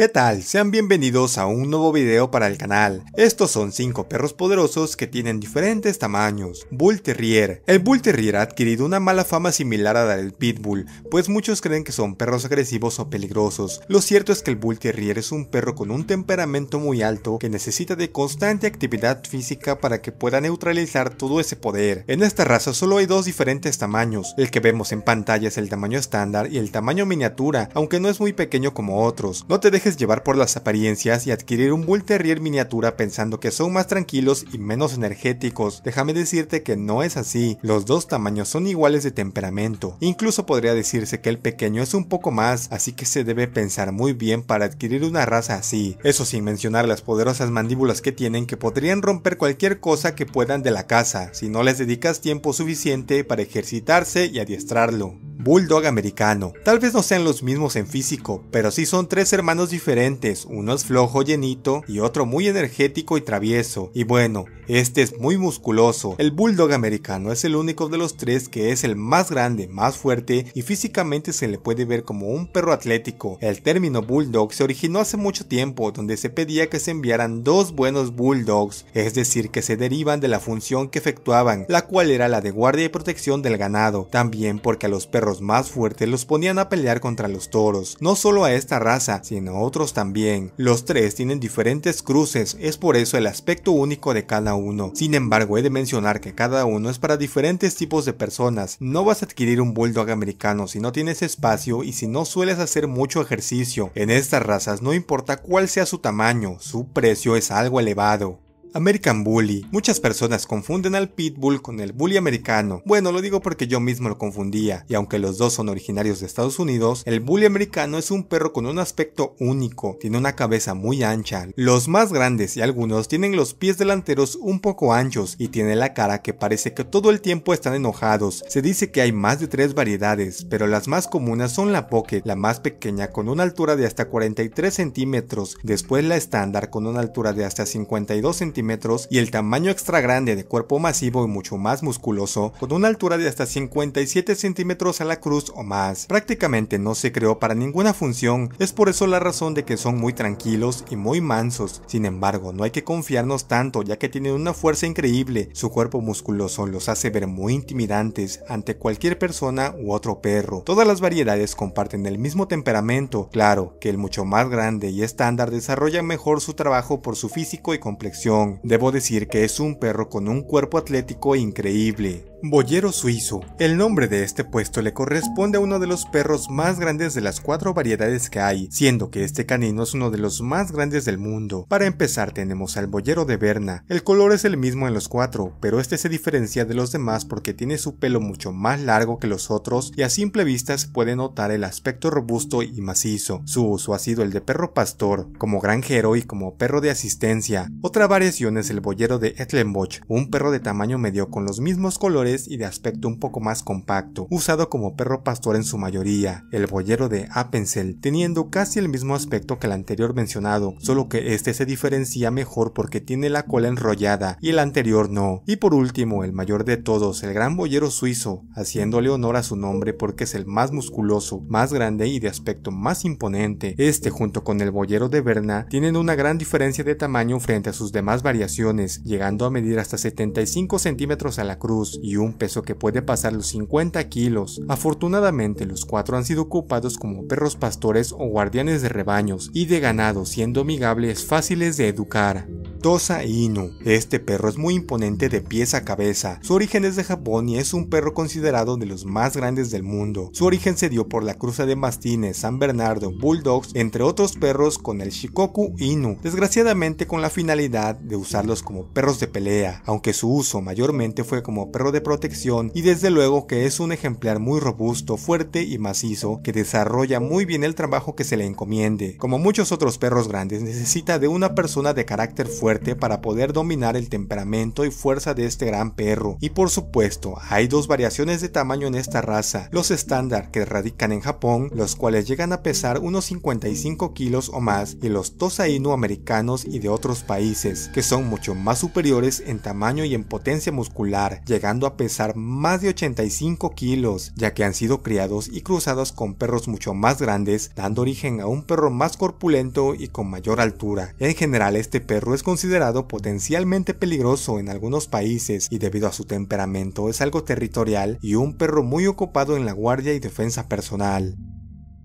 ¿Qué tal? Sean bienvenidos a un nuevo video para el canal. Estos son 5 perros poderosos que tienen diferentes tamaños. Bull Terrier. El Bull Terrier ha adquirido una mala fama similar a la del Pitbull, pues muchos creen que son perros agresivos o peligrosos. Lo cierto es que el Bull Terrier es un perro con un temperamento muy alto que necesita de constante actividad física para que pueda neutralizar todo ese poder. En esta raza solo hay dos diferentes tamaños. El que vemos en pantalla es el tamaño estándar y el tamaño miniatura, aunque no es muy pequeño como otros. No te dejes llevar por las apariencias y adquirir un Bull Terrier miniatura pensando que son más tranquilos y menos energéticos. Déjame decirte que no es así. Los dos tamaños son iguales de temperamento. Incluso podría decirse que el pequeño es un poco más, así que se debe pensar muy bien para adquirir una raza así. Eso sin mencionar las poderosas mandíbulas que tienen que podrían romper cualquier cosa que puedan de la casa, si no les dedicas tiempo suficiente para ejercitarse y adiestrarlo bulldog americano. Tal vez no sean los mismos en físico, pero sí son tres hermanos diferentes, uno es flojo, llenito, y otro muy energético y travieso. Y bueno, este es muy musculoso. El bulldog americano es el único de los tres que es el más grande, más fuerte y físicamente se le puede ver como un perro atlético. El término bulldog se originó hace mucho tiempo, donde se pedía que se enviaran dos buenos bulldogs, es decir, que se derivan de la función que efectuaban, la cual era la de guardia y protección del ganado. También porque a los perros más fuertes los ponían a pelear contra los toros, no solo a esta raza, sino a otros también. Los tres tienen diferentes cruces, es por eso el aspecto único de cada uno. Sin embargo, he de mencionar que cada uno es para diferentes tipos de personas. No vas a adquirir un bulldog americano si no tienes espacio y si no sueles hacer mucho ejercicio. En estas razas no importa cuál sea su tamaño, su precio es algo elevado. American Bully. Muchas personas confunden al Pitbull con el Bully americano. Bueno, lo digo porque yo mismo lo confundía, y aunque los dos son originarios de Estados Unidos, el Bully americano es un perro con un aspecto único, tiene una cabeza muy ancha, los más grandes y algunos tienen los pies delanteros un poco anchos y tiene la cara que parece que todo el tiempo están enojados. Se dice que hay más de tres variedades, pero las más comunes son la Pocket, la más pequeña con una altura de hasta 43 centímetros, después la estándar con una altura de hasta 52 centímetros y el tamaño extra grande de cuerpo masivo y mucho más musculoso, con una altura de hasta 57 centímetros a la cruz o más. Prácticamente no se creó para ninguna función, es por eso la razón de que son muy tranquilos y muy mansos. Sin embargo, no hay que confiarnos tanto ya que tienen una fuerza increíble, su cuerpo musculoso los hace ver muy intimidantes ante cualquier persona u otro perro. Todas las variedades comparten el mismo temperamento, claro que el mucho más grande y estándar desarrolla mejor su trabajo por su físico y complexión debo decir que es un perro con un cuerpo atlético increíble. Boyero suizo. El nombre de este puesto le corresponde a uno de los perros más grandes de las cuatro variedades que hay, siendo que este canino es uno de los más grandes del mundo. Para empezar tenemos al boyero de Berna. El color es el mismo en los cuatro, pero este se diferencia de los demás porque tiene su pelo mucho más largo que los otros y a simple vista se puede notar el aspecto robusto y macizo. Su uso ha sido el de perro pastor, como granjero y como perro de asistencia. Otra variación es el boyero de Etlenbosch, un perro de tamaño medio con los mismos colores y de aspecto un poco más compacto, usado como perro pastor en su mayoría, el boyero de Appenzell, teniendo casi el mismo aspecto que el anterior mencionado, solo que este se diferencia mejor porque tiene la cola enrollada y el anterior no. Y por último, el mayor de todos, el gran boyero suizo, haciéndole honor a su nombre porque es el más musculoso, más grande y de aspecto más imponente. Este junto con el boyero de Berna tienen una gran diferencia de tamaño frente a sus demás variaciones, llegando a medir hasta 75 centímetros a la cruz y un peso que puede pasar los 50 kilos. Afortunadamente los cuatro han sido ocupados como perros pastores o guardianes de rebaños y de ganado siendo amigables fáciles de educar. Tosa e Inu. Este perro es muy imponente de pies a cabeza. Su origen es de Japón y es un perro considerado de los más grandes del mundo. Su origen se dio por la cruza de mastines, San Bernardo, Bulldogs, entre otros perros con el Shikoku Inu, desgraciadamente con la finalidad de usarlos como perros de pelea, aunque su uso mayormente fue como perro de protección y desde luego que es un ejemplar muy robusto, fuerte y macizo que desarrolla muy bien el trabajo que se le encomiende. Como muchos otros perros grandes necesita de una persona de carácter fuerte para poder dominar el temperamento y fuerza de este gran perro. Y por supuesto, hay dos variaciones de tamaño en esta raza, los estándar que radican en Japón, los cuales llegan a pesar unos 55 kilos o más, y los tosaino americanos y de otros países, que son mucho más superiores en tamaño y en potencia muscular, llegando a pesar más de 85 kilos, ya que han sido criados y cruzados con perros mucho más grandes, dando origen a un perro más corpulento y con mayor altura. En general, este perro es considerado considerado potencialmente peligroso en algunos países y debido a su temperamento es algo territorial y un perro muy ocupado en la guardia y defensa personal.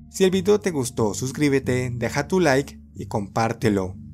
Si el video te gustó, suscríbete, deja tu like y compártelo.